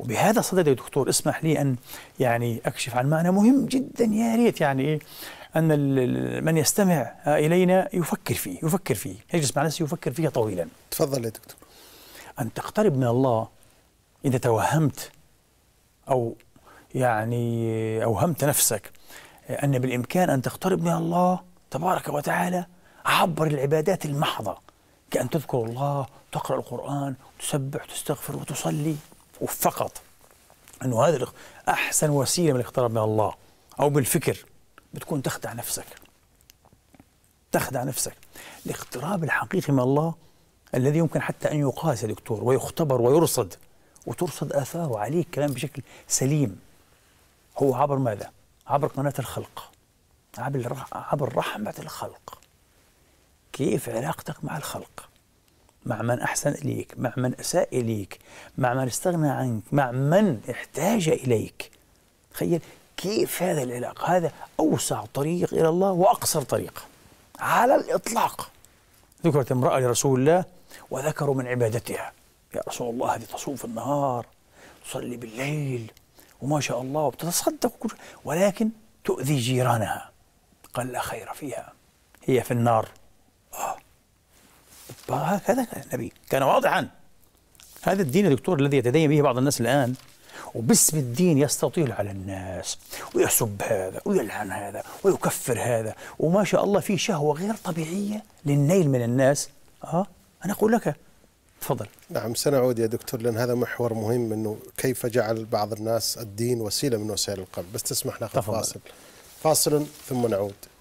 وبهذا الصدد يا دكتور اسمح لي أن يعني أكشف عن معنى مهم جدا يا ريت يعني إيه أن من يستمع إلينا يفكر فيه يفكر فيه يجلس مع نفسه يفكر فيه طويلا تفضل يا دكتور أن تقترب من الله إذا توهمت أو يعني أوهمت نفسك أن بالإمكان أن تقترب من الله تبارك وتعالى عبر العبادات المحضة كأن تذكر الله تقرأ القرآن تسبح تستغفر وتصلي وفقط انه هذا احسن وسيله من الاقتراب من الله او بالفكر بتكون تخدع نفسك تخدع نفسك الاقتراب الحقيقي من الله الذي يمكن حتى ان يقاس يا دكتور ويختبر ويرصد وترصد اثاره عليك كلام بشكل سليم هو عبر ماذا؟ عبر قناه الخلق عبر رحمه الخلق كيف علاقتك مع الخلق مع من أحسن إليك مع من أساء إليك مع من استغنى عنك مع من احتاج إليك تخيل كيف هذا العلاقة هذا أوسع طريق إلى الله وأقصر طريق على الإطلاق ذكرت امرأة لرسول الله وذكروا من عبادتها يا رسول الله هذه تصوم في النهار تصلي بالليل وما شاء الله وبتتصدق ولكن تؤذي جيرانها قال لا خير فيها هي في النار هكذا النبي كان واضحا هذا الدين يا دكتور الذي يتدين به بعض الناس الآن وباسم الدين يستطيل على الناس ويسب هذا ويلعن هذا ويكفر هذا وما شاء الله في شهوة غير طبيعية للنيل من الناس أه؟ أنا أقول لك تفضل نعم سنعود يا دكتور لأن هذا محور مهم أنه كيف جعل بعض الناس الدين وسيلة من وسائل القلب بس تسمح ناخذ فاصل فاصل ثم نعود